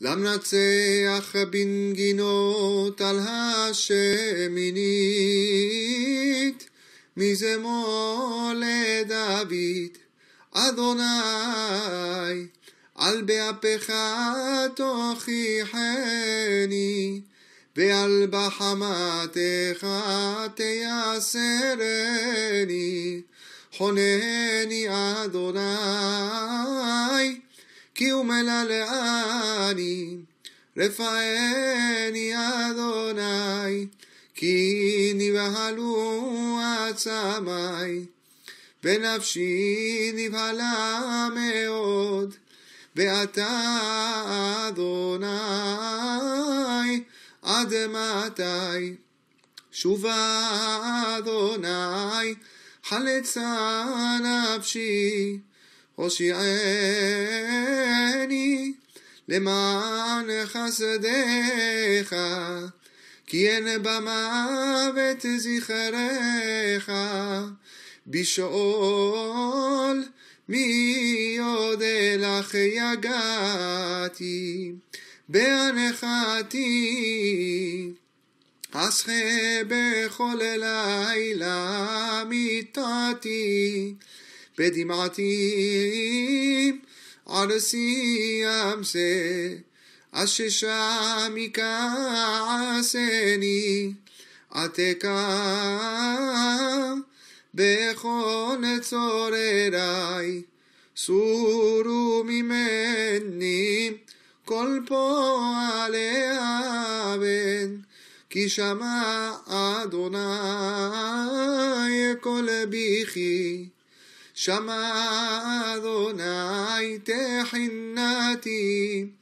למנצח בנגינות על השמינית, מזמור לדוד, אדוני, על באפך תוכיחני, ועל בחמתך תייסרני, חונני אדוני. כי הוא לעני, רפאני אדוני, כי נבהלו עצמי, ונפשי נבהלה מאוד, ואתה אדוני, עד מתי? שובה אדוני, חלצה נפשי, הושיעה למען חסדיך, כי אין במוות זכריך, בשאול מי עוד אלך יגעתי, בהנחתי. אסחה בכל לילה מיתתי, בדמעתי על שיא ים זה, אששה עתקה בכל צורריי, סורו ממני כל פועלי אבן, כי שמע אדוני כל בכי. «Σ'αμαδονάι αδονάι, τε χιννάτι,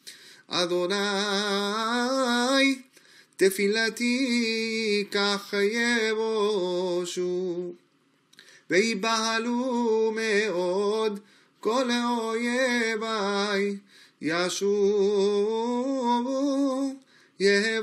αδονάι, τε φιλατί, καχαιεβοσού. Βεϊ, παγαλού, με, ο, δ, ιασού, βου, γε,